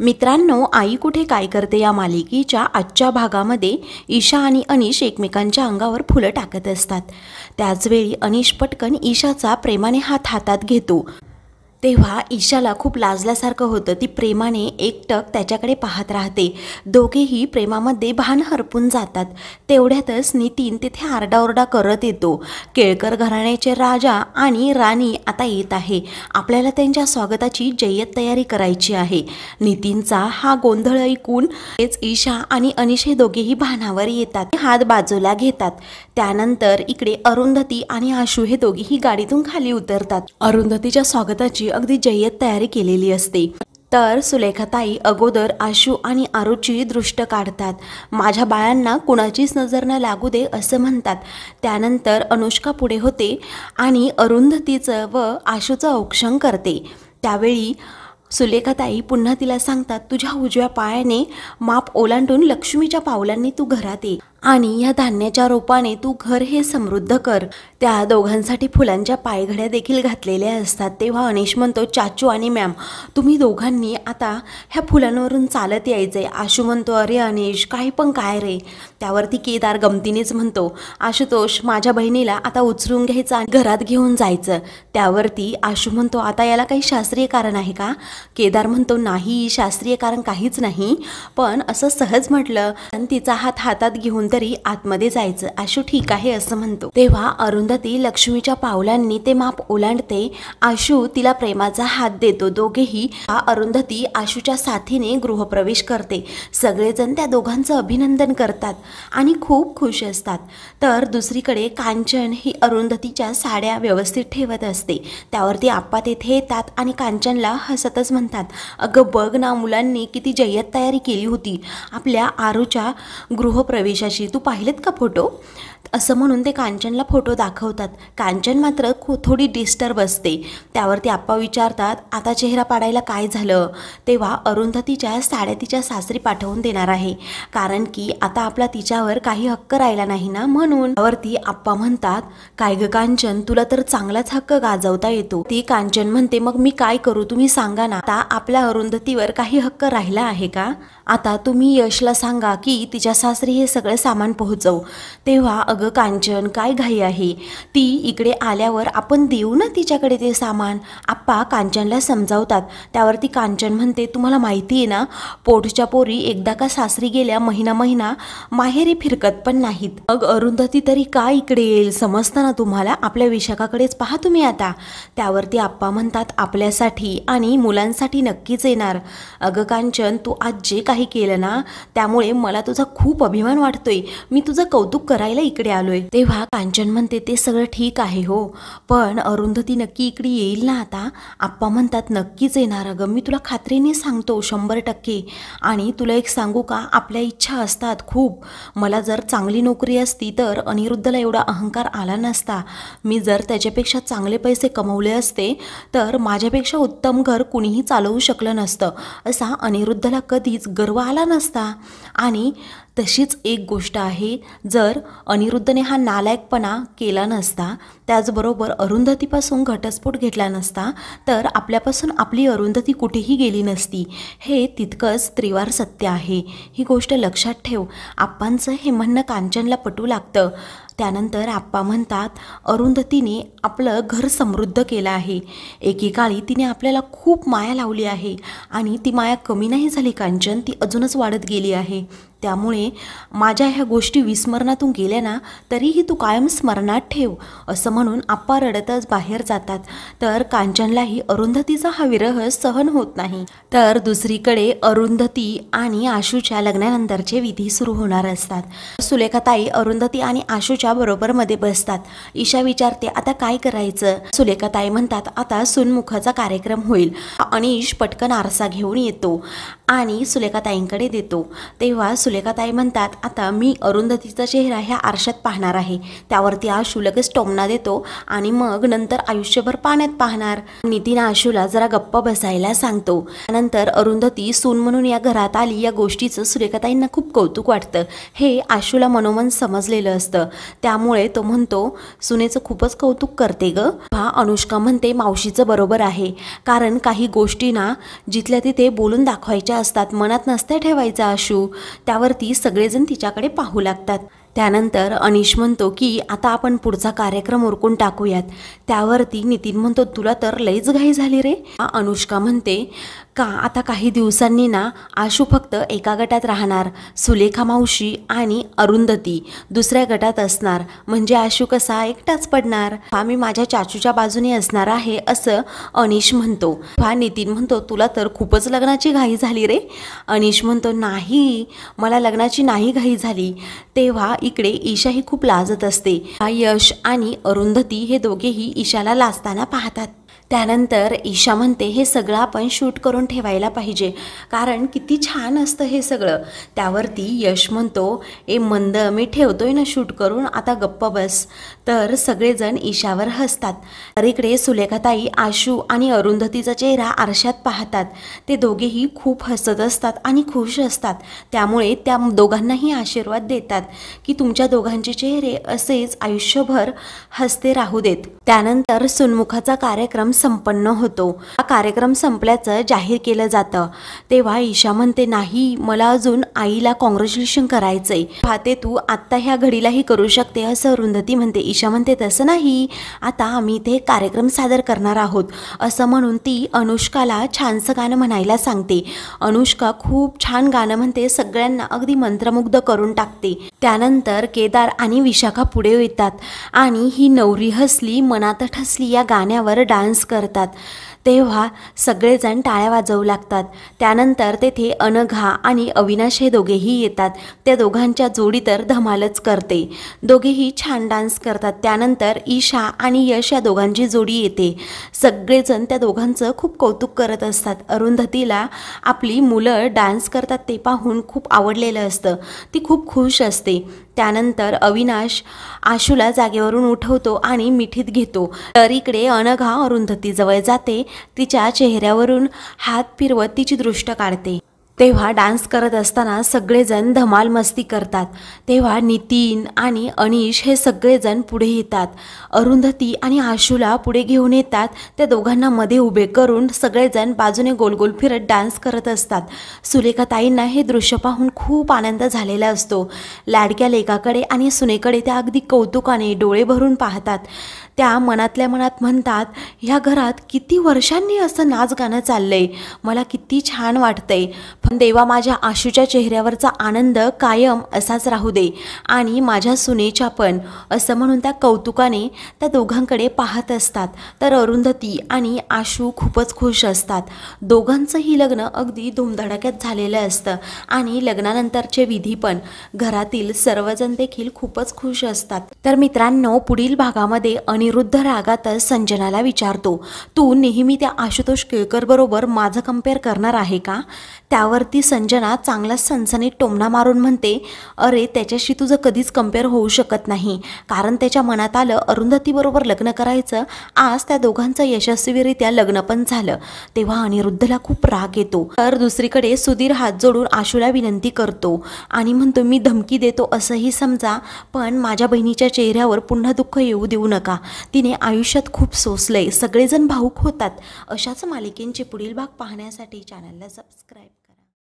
मित्रांनो आई कुठे काय करते या मालिकेच्या आजच्या भागामध्ये ईशा आणि अनिश एकमेकांच्या अंगावर फुलं टाकत असतात त्याचवेळी अनिश पटकन ईशाचा प्रेमाने हात हातात घेतो तेव्हा ईशाला खूप लाजल्यासारखं होतं ती प्रेमाने एकटक त्याच्याकडे पाहत राहते दोघेही प्रेमामध्ये भान हरपून जातात तेवढ्यातच नितीन तिथे आरडाओरडा करत येतो केळकर घराण्याचे राजा आणि राणी आता येत आहे आपल्याला त्यांच्या स्वागताची जय्यत तयारी करायची आहे नितीनचा हा गोंधळ ऐकून तेच ईशा आणि अनिश हे दोघेही भानावर येतात हात बाजूला घेतात त्यानंतर इकडे अरुंधती आणि आशू हे दोघेही गाडीतून खाली उतरतात अरुंधतीच्या स्वागताची अगदी जय्यत तयारी केलेली असते तर सुलेखाताई अगोदर आशू आणि आरूची दृष्ट काढतात माझ्या बाळांना कुणाचीच नजर न लागू दे असं म्हणतात त्यानंतर अनुष्का पुढे होते आणि अरुंधतीचं व आशूचं औक्षण करते त्यावेळी सुलेखाताई पुन्हा तिला सांगतात तुझ्या उजव्या पायाने माप ओलांडून लक्ष्मीच्या पावलांनी तू घरात ये आणि या धान्याच्या रोपाने तू घर हे समृद्ध कर त्या दोघांसाठी फुलांच्या पायघड्या देखील घातलेल्या असतात तेव्हा अनिश म्हणतो चाचू आणि मॅम तुम्ही दोघांनी आता ह्या फुलांवरून चालत यायचं आहे आशू म्हणतो अरे अनिश काही पण काय रे त्यावरती केदार गमतीनेच म्हणतो आशुतोष माझ्या बहिणीला आता उचलून घ्यायचं आणि घरात घेऊन जायचं त्यावरती आशू म्हणतो आता याला काही शास्त्रीय कारण आहे का केदार म्हणतो नाही शास्त्रीय कारण काहीच नाही पण असं सहज म्हटलं आणि तिचा हात हातात घेऊन तरी आतमध्ये जायचं आशू ठीक आहे असं म्हणतो तेव्हा अरुंधती लक्ष्मीच्या पावलांनी ते माप ओलांडते आशू तिला प्रेमाचा हात देतो दोघेही अरुंधती आशूच्या साथीने गृहप्रवेश करते सगळेजण त्या दोघांचं अभिनंदन करतात आणि खूप खुश असतात तर दुसरीकडे कांचन ही अरुंधतीच्या साड्या व्यवस्थित ठेवत असते त्यावरती आप्पा तेथे येतात आणि कांचनला हसतच म्हणतात अगं बघ ना मुलांनी किती जय्यत तयारी केली होती आपल्या आरूच्या गृहप्रवेशाची तू पाहिलेत का फोटो असं म्हणून ते कांचनला फोटो दाखवतात कांचन मात्र खू थोडी डिस्टर्ब असते त्यावरती आप्पा विचारतात आता चेहरा पाडायला काय झालं तेव्हा अरुंधतीच्या साड्या तिच्या सासरी पाठवून देणार आहे कारण की आता आपला तिच्यावर काही हक्क राहिला नाही ना म्हणून त्यावरती आप्पा म्हणतात काय ग कांचन तुला तर चांगलाच हक्क गाजवता येतो ती कांचन म्हणते मग मी काय करू तुम्ही सांगा ना आता आपल्या अरुंधतीवर काही हक्क राहिला आहे का आता तुम्ही यशला सांगा की तिच्या सासरी हे सगळं सामान पोहोचव तेव्हा अगं कांचन काय घाई आहे ती इकडे आल्यावर आपण देऊ ना तिच्याकडे ते सामान आप्पा कांचनला समजावतात त्यावरती कांचन म्हणते तुम्हाला माहिती आहे ना पोटच्या पोरी एकदा का सासरी गेल्या महिना महिना माहेरी फिरकत पण नाहीत अग अरुंधती तरी का इकडे येईल समजतं ना तुम्हाला आपल्या विशाखाकडेच पहा तुम्ही आता त्यावरती आप्पा म्हणतात आपल्यासाठी आणि मुलांसाठी नक्कीच येणार अगं कांचन तू आज जे काही केलं ना त्यामुळे मला तुझा खूप अभिमान वाटतोय मी तुझं कौतुक करायला इकडे इकडे आलोय तेव्हा कांचन म्हणते ते सगळं ठीक आहे हो पण अरुंधती नक्की इकडे येईल ना आता आप्पा म्हणतात नक्कीच येणार अगं मी तुला खात्रीने सांगतो शंभर टक्के आणि तुला एक सांगू का आपल्या इच्छा असतात खूप मला जर चांगली नोकरी असती तर अनिरुद्धला एवढा अहंकार आला नसता मी जर त्याच्यापेक्षा चांगले पैसे कमवले असते तर माझ्यापेक्षा उत्तम घर कुणीही चालवू शकलं नसतं असा अनिरुद्धला कधीच गर्व आला नसता आणि तशीच एक गोष्ट आहे जर अनिरुद्धने हा नालायकपणा केला नसता त्याचबरोबर अरुंधतीपासून घटस्फोट घेतला नसता तर आपल्यापासून आपली अरुंधती कुठेही गेली नसती हे तितकंच त्रिवार सत्य आहे ही गोष्ट लक्षात ठेव आप्पांचं हे म्हणणं कांचनला पटू लागतं त्यानंतर आप्पा म्हणतात अरुंधतीने आपलं घर समृद्ध केलं आहे एकेकाळी तिने आपल्याला खूप माया लावली आहे आणि ती माया कमी नाही झाली कांचन ती अजूनच वाढत गेली आहे त्यामुळे माझ्या ह्या गोष्टी विस्मरणातून गेल्या ना तरीही तू कायम स्मरणात ठेव असं म्हणून आप्पा रडतच बाहेर जातात तर कांचनलाही अरुंधतीचा हा विरह सहन होत नाही तर दुसरीकडे अरुंधती आणि आशूच्या लग्नानंतरचे विधी सुरू होणार असतात सुलेखाताई अरुंधती आणि आशूच्या बरोबरमध्ये बसतात ईशा विचारते आता काय करायचं सुलेखाताई म्हणतात आता सुनमुखाचा कार्यक्रम होईल अनिश पटकन आरसा घेऊन येतो आणि सुलेखाताईंकडे देतो तेव्हा सुलेखाताई म्हणतात आता मी अरुंधतीचा चेहरा ह्या आरशात पाहणार आहे त्यावरती आशू लगेच टोमना देतो आणि मग नंतर आयुष्यभर पाण्यात पाहणार नितीन आशूला जरा गप्प बसायला सांगतो नंतर अरुंधती सून म्हणून या घरात आली या गोष्टीचं सुलेखाताईंना खूप कौतुक वाटतं हे आशूला मनोमन समजलेलं असतं त्यामुळे तो म्हणतो सुनेचं खूपच कौतुक करते ग भा अनुष्का म्हणते मावशीचं बरोबर आहे कारण काही गोष्टी ना जिथल्या तिथे बोलून दाखवायच्या असतात मनात नसत्या ठेवायचा आशू त्या वरती सगळेजण तिच्याकडे पाहू लागतात त्यानंतर अनिश म्हणतो की आता आपण पुढचा कार्यक्रम उरकून टाकूयात त्यावरती नितीन म्हणतो तुला तर लईच घाई झाली रे अनुष्का म्हणते का आता काही दिवसांनी ना आशू फक्त एका गटात राहणार सुलेखा मावशी आणि अरुंधती दुसऱ्या गटात असणार म्हणजे आशू कसा एकटाच पडणार हा मी माझ्या चाचूच्या बाजूने असणार आहे असं अनिश म्हणतो हा नितीन म्हणतो तुला तर खूपच लग्नाची घाई झाली रे अनिश म्हणतो नाही मला लग्नाची नाही घाई झाली तेव्हा इकडे ईशा ही खूप लाजत असते हा यश आणि अरुंधती हे दोघेही ईशाला लाजताना पाहतात त्यानंतर ईशा म्हणते हे सगळं आपण शूट करून ठेवायला पाहिजे कारण किती छान असतं हे सगळं त्यावरती यश म्हणतो ए मंद मी ठेवतोय ना शूट करून आता गप्प बस तर सगळेजण ईशावर हसतात तर इकडे सुलेखाताई आशू आणि अरुंधतीचा चेहरा आरशात पाहतात ते दोघेही खूप हसत असतात आणि खुश असतात त्यामुळे त्या दोघांनाही आशीर्वाद देतात की तुमच्या दोघांचे चेहरे असेच आयुष्यभर हसते राहू देत त्यानंतर सुनमुखाचा कार्यक्रम संपन्न होतो हा कार्यक्रम संपल्याचं जाहीर केलं जातं तेव्हा ईशा म्हणते नाही मला अजून आईला कॉंग्रॅच्युलेशन करायचं आहे ते तू आत्ता ह्या घडीलाही करू शकते असं अरुंधती म्हणते ईशा म्हणते तसं नाही आता आम्ही ते कार्यक्रम सादर करणार आहोत असं म्हणून ती अनुष्काला छानसं गाणं म्हणायला सांगते अनुष्का खूप छान गाणं म्हणते सगळ्यांना अगदी मंत्रमुग्ध करून टाकते त्यानंतर केदार आणि विशाखा पुढे येतात आणि ही नवरी हसली मनात ठसली या गाण्यावर डान्स करतात तेव्हा सगळेजण टाळ्या वाजवू लागतात त्यानंतर तेथे अनघा आणि अविनाश हे दोघेही येतात त्या दोघांच्या जोडी तर धमालच करते दोघेही छान डान्स करतात त्यानंतर ईशा आणि यश या दोघांची जोडी येते सगळेजण त्या दोघांचं खूप कौतुक करत असतात अरुंधतीला आपली मुलं डान्स करतात ते पाहून खूप आवडलेलं असतं ती खूप खुश असते त्यानंतर अविनाश आशूला जागेवरून उठवतो आणि मिठीत घेतो तर इकडे अनघा अरुंधतीजवळ जाते तिच्या चेहऱ्यावरून हात फिरवत तिची दृष्ट काढते तेव्हा डान्स करत असताना सगळेजण धमाल मस्ती करतात तेव्हा नितीन आणि अनिश हे सगळेजण पुढे येतात अरुंधती आणि आशूला पुढे घेऊन येतात त्या दोघांना मध्ये उभे करून सगळेजण बाजूने गोलगोल फिरत डान्स करत असतात सुलेखा ताईंना हे दृश्य पाहून खूप आनंद झालेला असतो लाडक्या लेखाकडे आणि सुनेकडे त्या अगदी कौतुकाने डोळे भरून पाहतात त्या मनातल्या मनात म्हणतात ह्या घरात किती वर्षांनी असं नाच गाणं चाललं आहे मला किती छान वाटतंय पण देवा माझ्या आशूच्या चेहऱ्यावरचा आनंद कायम असाच राहू दे आणि माझ्या सुनेच्या पण असं म्हणून त्या कौतुकाने त्या दोघांकडे पाहत असतात तर अरुंधती आणि आशू खूपच खुश असतात दोघांचंही लग्न अगदी धुमधडाक्यात झालेलं असतं आणि लग्नानंतरचे विधी पण घरातील सर्वजण देखील खूपच खुश असतात तर मित्रांनो पुढील भागामध्ये अनिरुद्ध रागातच संजनाला विचारतो तू नेहमी त्या आशुतोष केळकर बरोबर माझं कम्पेअर करणार आहे का त्या त्यावर ती संजना चांगलाच सनसनीत टोमणा मारून म्हणते अरे त्याच्याशी तुझं कधीच कम्पेअर होऊ शकत नाही कारण त्याच्या मनात आलं अरुंधतीबरोबर लग्न करायचं आज त्या दोघांचं यशस्वीरित्या लग्न पण झालं तेव्हा अनिरुद्धला खूप राग येतो तर दुसरीकडे सुधीर हात जोडून आशूला विनंती करतो आणि म्हणतो मी धमकी देतो असंही समजा पण माझ्या बहिणीच्या चेहऱ्यावर पुन्हा दुःख येऊ देऊ नका तिने आयुष्यात खूप सोसलंय सगळेजण भाऊक होतात अशाच मालिकेंचे पुढील भाग पाहण्यासाठी चॅनलला सबस्क्राईब